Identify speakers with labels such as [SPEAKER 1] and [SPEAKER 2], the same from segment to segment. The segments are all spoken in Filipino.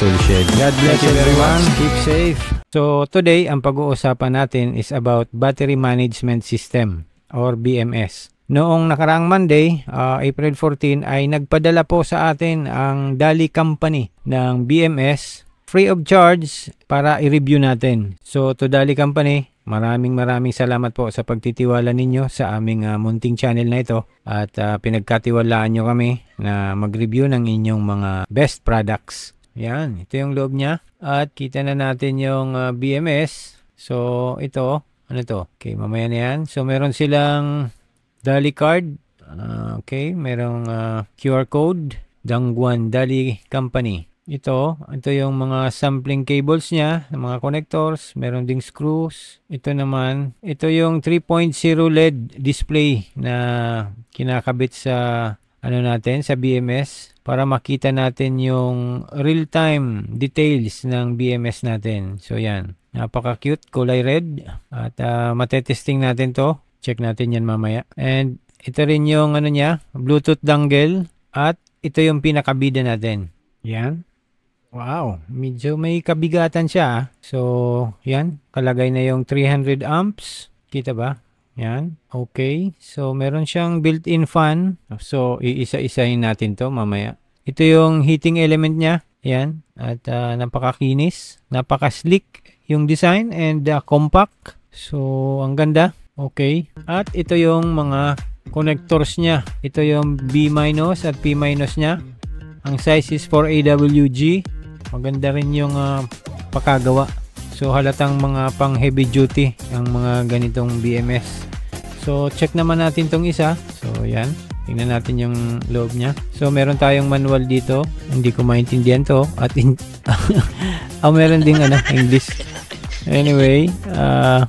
[SPEAKER 1] Toolshed. God bless you everyone. Keep safe. So today, ang pag-uusapan natin is about Battery Management System or BMS. Noong nakaraang Monday, uh, April 14, ay nagpadala po sa atin ang Dali Company ng BMS free of charge para i-review natin. So to Dali Company, maraming maraming salamat po sa pagtitiwala ninyo sa aming uh, munting channel na ito at uh, pinagkatiwalaan nyo kami na mag-review ng inyong mga best products. Yan, ito yung loob niya. At kita na natin yung uh, ah, BMS. So, ito, ano to? Okay, mamaya na yan. So, meron silang Dali card. Uh, okay, merong uh, ah, QR code. Dangguan Dali Company. Ito, ito yung mga sampling cables niya, mga connectors, meron ding screws. Ito naman, ito yung 3.0 LED display na kinakabit sa ano natin sa BMS para makita natin yung real-time details ng BMS natin. So yan, napaka-cute, kulay red at uh, matetesting natin to. Check natin yan mamaya. And ito rin yung ano niya, Bluetooth dongle at ito yung pinakabida natin. Yan. Wow, medyo may kabigatan siya. Ah. So, yan, kalagay na yung 300 amps. Kita ba? Yan. Okay. So, meron siyang built-in fan. So, iisa-isahin natin to mamaya. Ito yung heating element niya. Ayan. At uh, napakakinis. Napaka-sleek yung design and uh, compact. So, ang ganda. Okay. At ito yung mga connectors niya. Ito yung B- at P- niya. Ang size is 4AWG. Maganda rin yung uh, pakagawa. So halatang mga pang heavy duty ang mga ganitong BMS. So check naman natin tong isa. So Ayan. Tingnan natin yung loob niya. So, meron tayong manual dito. Hindi ko maintindihan to. At in... oh, meron ding ano, English. Anyway, uh,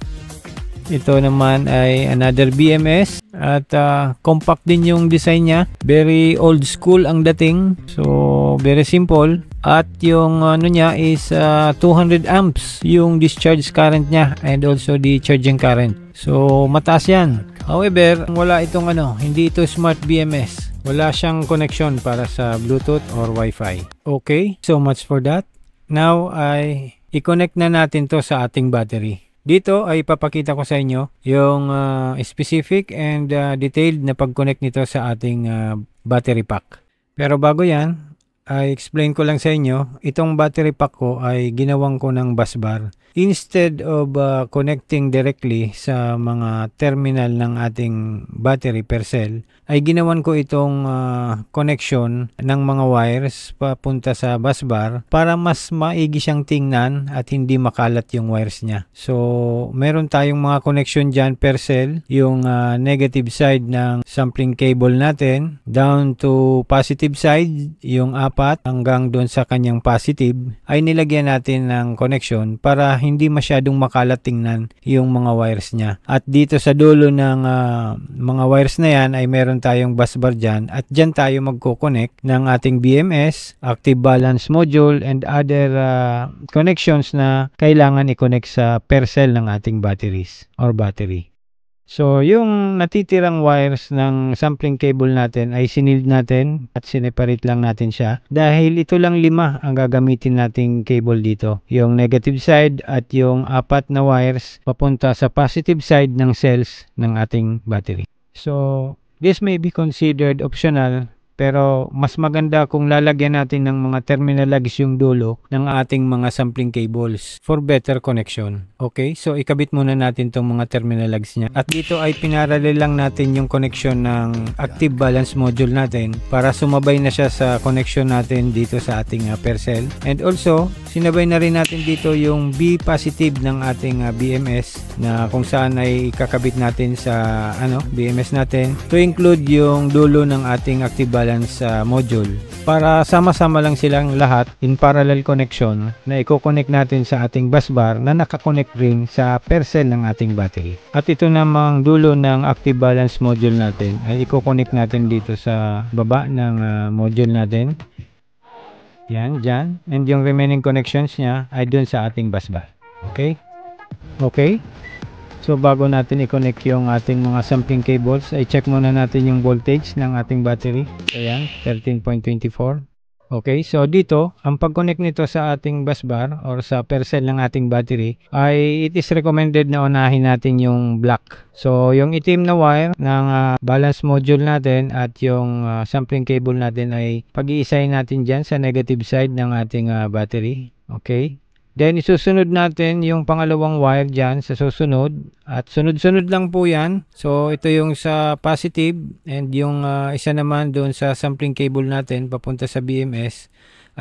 [SPEAKER 1] ito naman ay another BMS. At uh, compact din yung design niya. Very old school ang dating. So, very simple. At yung ano niya is uh, 200 amps yung discharge current niya and also the charging current. So, mataas yan. However, wala itong ano, hindi ito smart BMS. Wala siyang connection para sa Bluetooth or Wi-Fi. Okay, so much for that. Now ay i-connect na natin to sa ating battery. Dito ay papakita ko sa inyo yung uh, specific and uh, detailed na pag-connect nito sa ating uh, battery pack. Pero bago yan, I explain ko lang sa inyo, itong battery pack ko ay ginawang ko ng bus bar instead of uh, connecting directly sa mga terminal ng ating battery per cell ay ginawan ko itong uh, connection ng mga wires papunta sa busbar para mas maigi siyang tingnan at hindi makalat yung wires niya. So meron tayong mga connection dyan per cell yung uh, negative side ng sampling cable natin down to positive side yung apat hanggang doon sa kanyang positive ay nilagyan natin ng connection para hindi masyadong makalat tingnan yung mga wires niya. At dito sa dulo ng uh, mga wires na yan ay meron tayong busbar bar dyan at dyan tayo magkoconnect ng ating BMS, active balance module and other uh, connections na kailangan i-connect sa per cell ng ating batteries or battery. So, yung natitirang wires ng sampling cable natin ay sinild natin at sineparate lang natin siya. Dahil ito lang lima ang gagamitin nating cable dito. Yung negative side at yung apat na wires papunta sa positive side ng cells ng ating battery. So, this may be considered optional pero mas maganda kung lalagyan natin ng mga terminal lugs yung dulo ng ating mga sampling cables for better connection. Okay, so ikabit muna natin tong mga terminal lugs niya. At dito ay pinaralel lang natin yung connection ng active balance module natin para sumabay na siya sa connection natin dito sa ating uh, Percel. And also, sinabay na rin natin dito yung B positive ng ating uh, ah, BMS na kung saan ay ikakabit natin sa ano BMS natin to include yung dulo ng ating active balance balance uh, module para sama-sama lang silang lahat in parallel connection na i-connect natin sa ating busbar bar na nakakonect rin sa per ng ating battery. At ito namang dulo ng active balance module natin ay i-connect natin dito sa baba ng uh, module natin. Yan, dyan. And yung remaining connections niya ay dun sa ating busbar. Okay? Okay? So bago natin i-connect yung ating mga sampling cables, ay check muna natin yung voltage ng ating battery. Ayan, 13.24. Okay, so dito, ang pag-connect nito sa ating busbar or sa per ng ating battery ay it is recommended na unahin natin yung black. So yung itim na wire ng uh, balance module natin at yung uh, sampling cable natin ay pag-iisahin natin dyan sa negative side ng ating uh, battery. Okay, Then isusunod natin yung pangalawang wire dyan sa susunod at sunod-sunod lang po yan. So ito yung sa positive and yung uh, isa naman doon sa sampling cable natin papunta sa BMS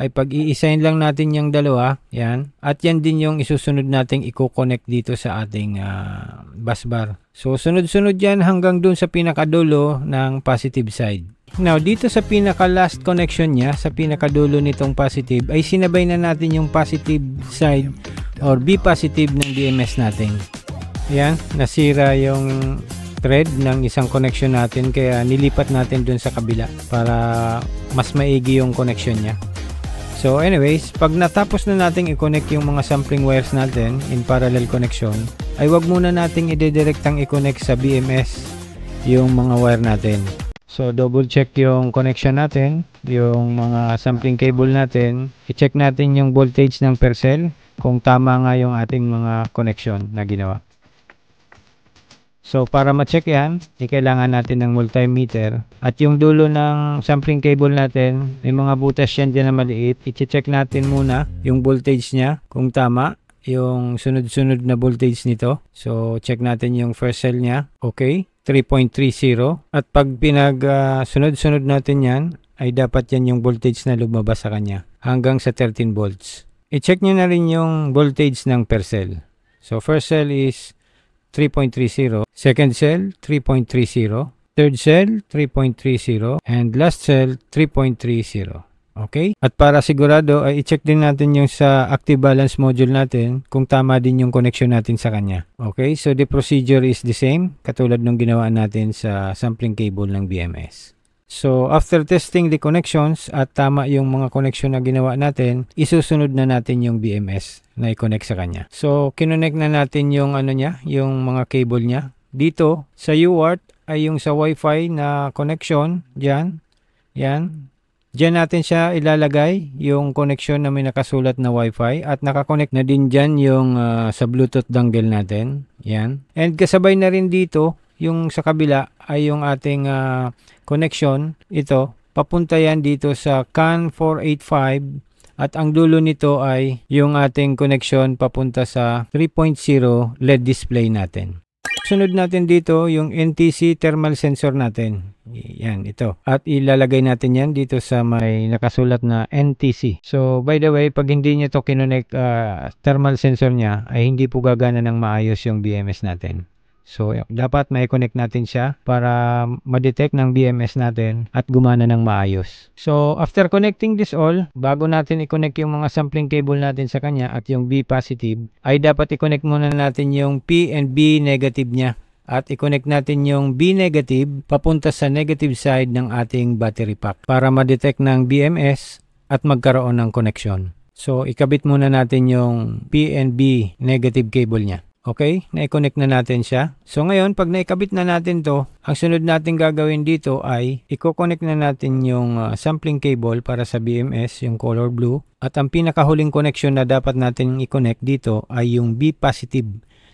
[SPEAKER 1] ay pag i-assign lang natin yung dalawa, yan. At yan din yung isusunod nating i-connect dito sa ating uh, ah, bus bar. So sunod-sunod yan hanggang dun sa pinakadulo ng positive side. Now, dito sa pinaka last connection niya, sa pinakadulo nitong positive, ay sinabay na natin yung positive side or B positive ng DMS natin. Yan, nasira yung thread ng isang connection natin kaya nilipat natin dun sa kabila para mas maigi yung connection niya. So anyways, pag natapos na nating i-connect yung mga sampling wires natin in parallel connection, ay wag muna nating idedirektang i-connect sa BMS yung mga wire natin. So double check yung connection natin, yung mga sampling cable natin, i-check natin yung voltage ng per cell kung tama nga yung ating mga connection na ginawa. So, para ma-check yan, eh, kailangan natin ng multimeter. At yung dulo ng sampling cable natin, may mga butas yan dyan na maliit. I-check natin muna yung voltage niya kung tama yung sunod-sunod na voltage nito. So, check natin yung first cell niya. Okay, 3.30. At pag pinag-sunod-sunod ah, uh, natin yan, ay dapat yan yung voltage na lumabas sa kanya hanggang sa 13 volts. I-check nyo na rin yung voltage ng per cell. So, first cell is 3.30, second cell 3.30, third cell 3.30, and last cell 3.30. Okay? At para sigurado ay i-check din natin yung sa active balance module natin kung tama din yung connection natin sa kanya. Okay? So the procedure is the same katulad nung ginawa natin sa sampling cable ng BMS. So, after testing the connections at tama yung mga connection na ginawa natin, isusunod na natin yung BMS na i-connect sa kanya. So, kinonect na natin yung ano niya, yung mga cable niya. Dito, sa UART ay yung sa Wi-Fi na connection, dyan, yan. Diyan natin siya ilalagay yung connection na may nakasulat na Wi-Fi at nakakonect na din dyan yung uh, sa Bluetooth dongle natin. Yan. And kasabay na rin dito yung sa kabila ay yung ating uh, connection. Ito, papunta yan dito sa CAN 485 at ang dulo nito ay yung ating connection papunta sa 3.0 LED display natin. Sunod natin dito yung NTC thermal sensor natin. Yan, ito. At ilalagay natin yan dito sa may nakasulat na NTC. So, by the way, pag hindi nyo ito kinonek uh, ah, thermal sensor niya, ay hindi po gagana ng maayos yung BMS natin. So, dapat may connect natin siya para ma-detect ng BMS natin at gumana ng maayos. So, after connecting this all, bago natin i-connect yung mga sampling cable natin sa kanya at yung B positive, ay dapat i-connect muna natin yung P and B negative niya at i-connect natin yung B negative papunta sa negative side ng ating battery pack para ma-detect ng BMS at magkaroon ng connection. So, ikabit muna natin yung P and B negative cable niya. Okay, na-connect na natin siya. So ngayon, pag naikabit na natin to, ang sunod natin gagawin dito ay i-connect na natin yung uh, sampling cable para sa BMS, yung color blue. At ang pinakahuling connection na dapat natin i-connect dito ay yung B positive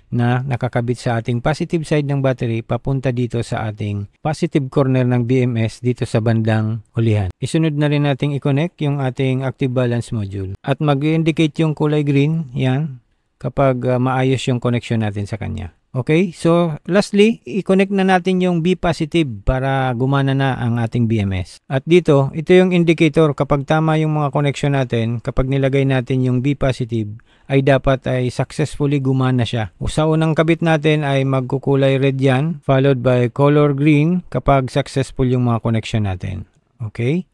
[SPEAKER 1] na nakakabit sa ating positive side ng battery papunta dito sa ating positive corner ng BMS dito sa bandang ulihan. Isunod na rin nating i-connect yung ating active balance module. At mag-indicate yung kulay green, yan, kapag uh, maayos yung connection natin sa kanya. Okay? So, lastly, i-connect na natin yung B positive para gumana na ang ating BMS. At dito, ito yung indicator kapag tama yung mga connection natin, kapag nilagay natin yung B positive, ay dapat ay successfully gumana siya. Sa unang kabit natin ay magkukulay red yan, followed by color green kapag successful yung mga connection natin. Okay?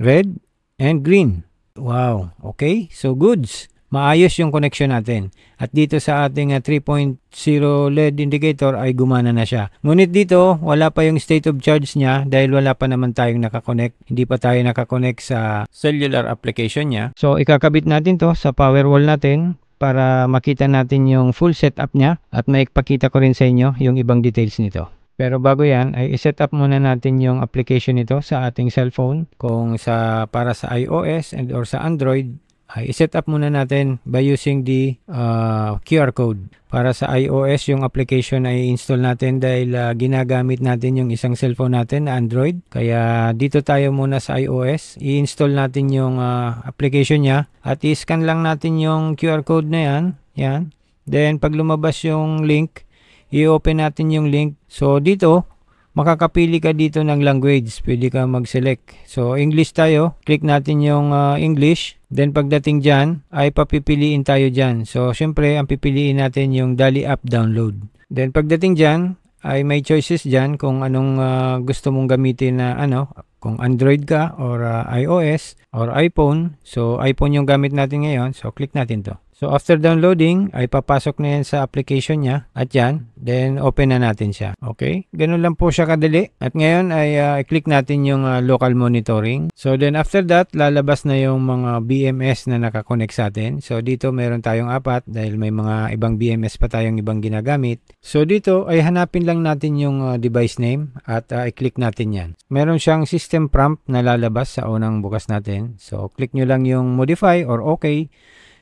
[SPEAKER 1] Red and green. Wow. Okay? So, goods maayos yung connection natin. At dito sa ating 3.0 ah, LED indicator ay gumana na siya. Ngunit dito, wala pa yung state of charge niya dahil wala pa naman tayong nakakonek. Hindi pa tayo nakakonek sa cellular application niya. So, ikakabit natin to sa power wall natin para makita natin yung full setup niya at maipakita ko rin sa inyo yung ibang details nito. Pero bago yan, ay iset up muna natin yung application nito sa ating cellphone kung sa para sa iOS and or sa Android ay iset up muna natin by using the uh, QR code. Para sa iOS, yung application ay install natin dahil uh, ginagamit natin yung isang cellphone natin na Android. Kaya dito tayo muna sa iOS. I-install natin yung uh, application niya at i-scan lang natin yung QR code na yan. Yan. Then pag lumabas yung link, i-open natin yung link. So dito, makakapili ka dito ng language. Pwede ka mag-select. So, English tayo. Click natin yung uh, English. Then, pagdating dyan, ay papipiliin tayo dyan. So, syempre, ang pipiliin natin yung Dali App Download. Then, pagdating dyan, ay may choices dyan kung anong uh, gusto mong gamitin na ano, kung Android ka or uh, iOS or iPhone. So, iPhone yung gamit natin ngayon. So, click natin to. So after downloading, ay papasok na yan sa application niya at yan. Then open na natin siya. Okay? Ganun lang po siya kadali. At ngayon ay uh, i-click natin yung uh, local monitoring. So then after that, lalabas na yung mga BMS na nakakonect sa atin. So dito meron tayong apat dahil may mga ibang BMS pa tayong ibang ginagamit. So dito ay hanapin lang natin yung uh, device name at uh, i-click natin yan. Meron siyang system prompt na lalabas sa unang bukas natin. So click nyo lang yung modify or okay.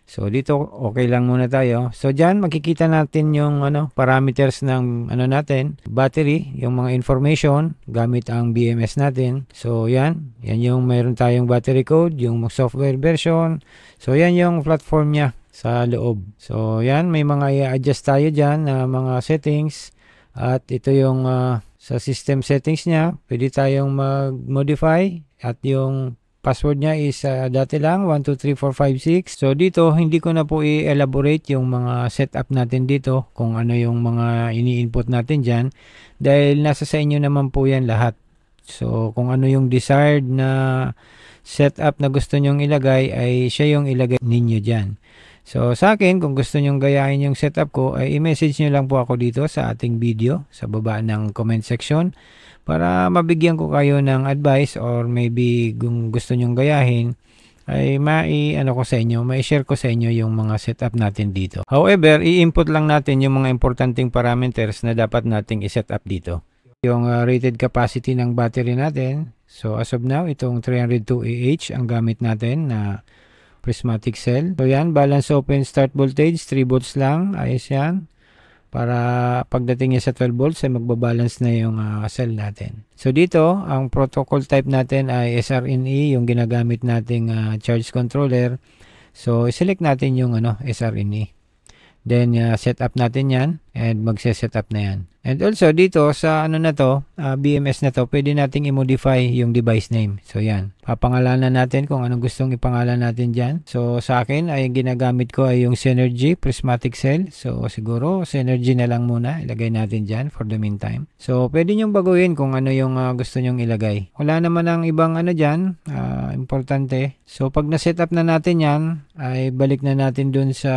[SPEAKER 1] So dito okay lang muna tayo. So diyan makikita natin yung ano parameters ng ano natin, battery, yung mga information gamit ang BMS natin. So yan, yan yung meron tayong battery code, yung software version. So yan yung platform niya sa loob. So yan, may mga i-adjust tayo diyan na mga settings at ito yung uh, sa system settings niya, pwede tayong mag-modify at yung Password niya is uh, dati lang 123456. So dito hindi ko na po i-elaborate yung mga setup natin dito kung ano yung mga ini-input natin diyan dahil nasa sa inyo naman po yan lahat. So kung ano yung desired na setup na gusto niyo ilagay ay siya yung ilagay ninyo diyan. So sa akin kung gusto niyo gayahin yung setup ko ay i-message niyo lang po ako dito sa ating video sa baba ng comment section para mabigyan ko kayo ng advice or maybe kung gusto nyong gayahin ay mai ano ko sa inyo, mai-share ko sa inyo yung mga setup natin dito. However, i-input lang natin yung mga importanteng parameters na dapat nating i-set up dito. Yung uh, rated capacity ng battery natin. So as of now, itong 302Ah ang gamit natin na prismatic cell. So yan, balance open start voltage, 3 volts lang. Ayos yan para pagdating niya sa 12 volts ay eh, magbabalance na yung uh, cell natin. So dito, ang protocol type natin ay SRNE, yung ginagamit nating uh, charge controller. So select natin yung ano, SRNE. Then, uh, set up natin yan and magse-set up na yan. And also, dito sa ano na to, uh, BMS na to, pwede nating i-modify yung device name. So, yan. Papangalanan natin kung anong gustong ipangalan natin dyan. So, sa akin, ay ginagamit ko ay yung Synergy Prismatic Cell. So, siguro, Synergy na lang muna. Ilagay natin dyan for the meantime. So, pwede nyong baguhin kung ano yung uh, gusto nyong ilagay. Wala naman ang ibang ano dyan, uh, importante. So, pag na-set up na natin yan, ay balik na natin dun sa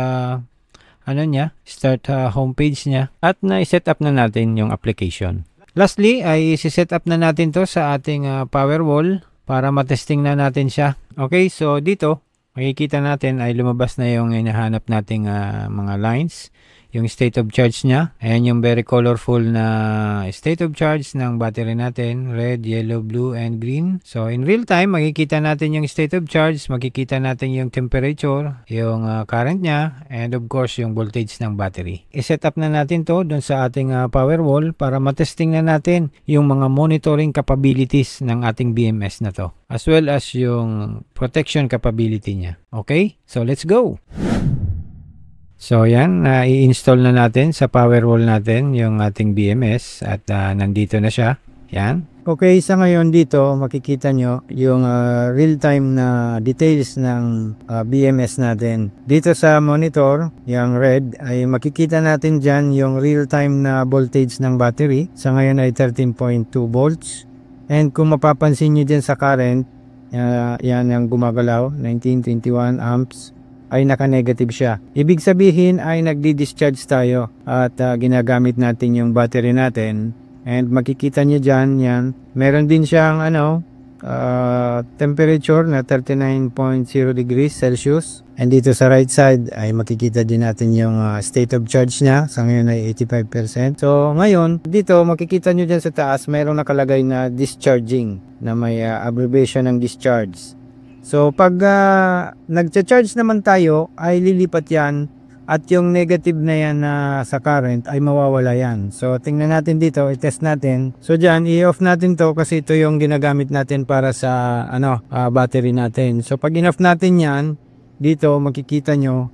[SPEAKER 1] ano niya, start uh, homepage niya at na-set up na natin yung application. Lastly ay set up na natin to sa ating uh, Powerwall para matesting na natin siya. Okay, so dito makikita natin ay lumabas na yung hinahanap nating uh, mga lines yung state of charge niya. Ayan yung very colorful na state of charge ng battery natin. Red, yellow, blue, and green. So, in real time, makikita natin yung state of charge. Makikita natin yung temperature, yung uh, current niya, and of course, yung voltage ng battery. I-set up na natin to dun sa ating uh, power wall para matesting na natin yung mga monitoring capabilities ng ating BMS na to. As well as yung protection capability niya. Okay? So, let's go! So yan, uh, i-install na natin sa Powerwall natin yung ating BMS at uh, nandito na siya. Yan. Okay, sa ngayon dito makikita nyo yung uh, real-time na details ng uh, ah, BMS natin. Dito sa monitor, yung red, ay makikita natin dyan yung real-time na voltage ng battery. Sa ngayon ay 13.2 volts. And kung mapapansin nyo dyan sa current, uh, yan ang gumagalaw, 1921 amps ay naka-negative siya. Ibig sabihin ay nagdi-discharge tayo at uh, ginagamit natin yung battery natin and makikita niyo dyan yan. Meron din siyang ano, uh, temperature na 39.0 degrees Celsius. And dito sa right side ay makikita din natin yung uh, state of charge niya. Sa ngayon ay 85%. So ngayon, dito makikita niyo dyan sa taas mayroong nakalagay na discharging na may uh, abbreviation ng discharge. So pag uh, nagcha-charge naman tayo ay lilipat yan at yung negative na yan na uh, sa current ay mawawala yan. So tingnan natin dito, i-test natin. So diyan i-off natin to kasi ito yung ginagamit natin para sa ano uh, battery natin. So pag in-off natin yan, dito makikita nyo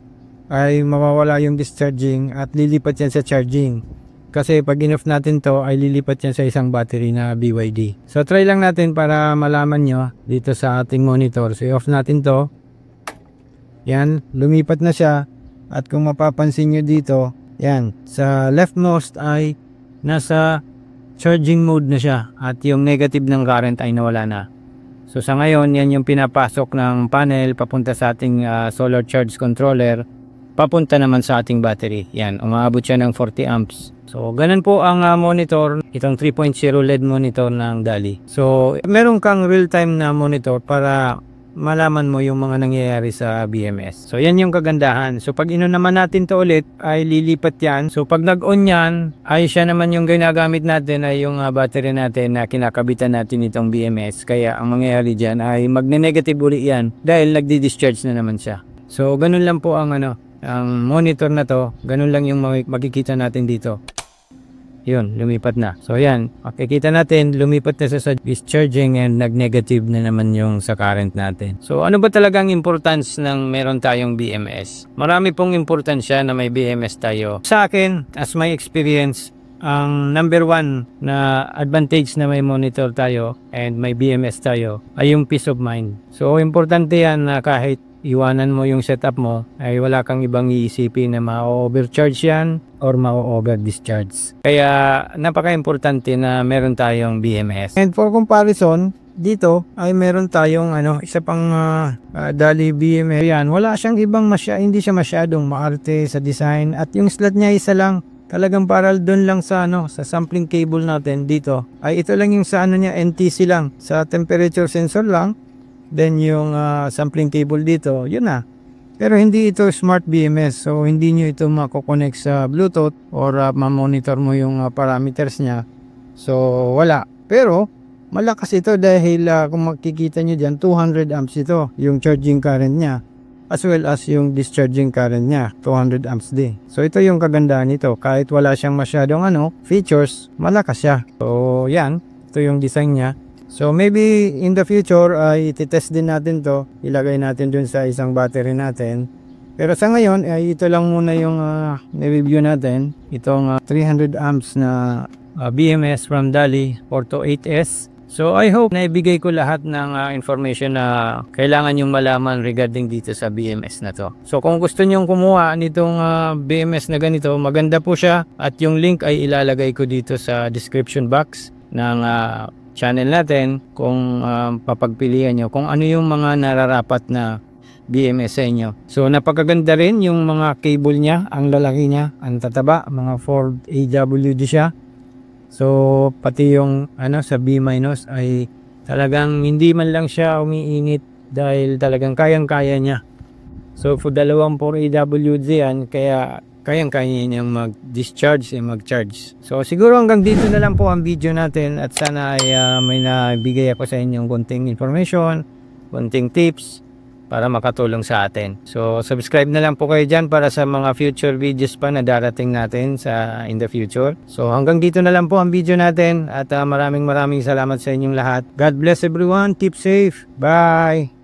[SPEAKER 1] ay mawawala yung discharging at lilipat yan sa charging. Kasi pag enough natin to ay lilipat yan sa isang battery na BYD. So try lang natin para malaman nyo dito sa ating monitor. So off natin to. Yan, lumipat na siya. At kung mapapansin nyo dito, yan, sa leftmost ay nasa charging mode na siya at yung negative ng current ay nawala na. So sa ngayon, yan yung pinapasok ng panel papunta sa ating uh, solar charge controller, papunta naman sa ating battery. Yan, umaabot siya ng 40 amps. So, ganun po ang uh, monitor, itong 3.0 LED monitor ng DALI. So, meron kang real-time na monitor para malaman mo yung mga nangyayari sa BMS. So, yan yung kagandahan. So, pag ino naman natin to ulit, ay lilipat yan. So, pag nag-on yan, ay siya naman yung ginagamit natin ay yung uh, battery natin na kinakabitan natin itong BMS. Kaya, ang mangyayari dyan ay magne-negative uli yan dahil nagdi-discharge na naman siya. So, ganun lang po ang ano, ang monitor na to, ganun lang yung makikita natin dito yun, lumipat na. So ayan, makikita natin, lumipat na sa discharging and nag-negative na naman yung sa current natin. So ano ba talagang importance ng meron tayong BMS? Marami pong importansya na may BMS tayo. Sa akin, as my experience, ang number one na advantage na may monitor tayo and may BMS tayo ay yung peace of mind. So, importante yan na kahit iwanan mo yung setup mo ay wala kang ibang iisipin na ma-overcharge yan or ma-overdischarge. Kaya napaka-importante na meron tayong BMS. And for comparison, dito ay meron tayong ano isa pang uh, uh, Dali BMS. Yan, wala siyang ibang masya hindi siya masyadong maarte sa design at yung slot niya isa lang talagang paral doon lang sa ano sa sampling cable natin dito ay ito lang yung sa ano niya NTC lang sa temperature sensor lang Then yung uh, sampling cable dito, yun na. Pero hindi ito smart BMS so hindi nyo ito makokonek sa Bluetooth or uh, mamonitor mo yung uh, parameters niya. So wala. Pero malakas ito dahil uh, kung makikita nyo dyan 200 amps ito yung charging current niya as well as yung discharging current niya 200 amps din. So ito yung kagandahan nito kahit wala siyang masyadong ano features malakas siya. So yan ito yung design niya. So maybe in the future ay titest din natin to, ilagay natin dun sa isang battery natin. Pero sa ngayon ay ito lang muna yung uh, ah, review natin, itong uh, ah, 300 amps na uh, ah, BMS from Dali Orto 8S. So I hope naibigay ko lahat ng uh, information na kailangan yung malaman regarding dito sa BMS na to. So kung gusto niyo kumuha nitong uh, BMS na ganito, maganda po siya at yung link ay ilalagay ko dito sa description box ng uh, channel natin kung uh, papagpilian nyo kung ano yung mga nararapat na BMS sa inyo. So napakaganda rin yung mga cable niya, ang lalaki niya, ang tataba, mga Ford AWD siya. So pati yung ano sa B- ay talagang hindi man lang siya umiinit dahil talagang kayang-kaya niya. So for dalawang 4AWD yan, kaya kayang-kaya niyang mag-discharge and eh, mag-charge. So siguro hanggang dito na lang po ang video natin at sana ay uh, may nabigay ako sa inyong konting information, konting tips para makatulong sa atin. So subscribe na lang po kayo dyan para sa mga future videos pa na darating natin sa in the future. So hanggang dito na lang po ang video natin at uh, maraming maraming salamat sa inyong lahat. God bless everyone. Keep safe. Bye!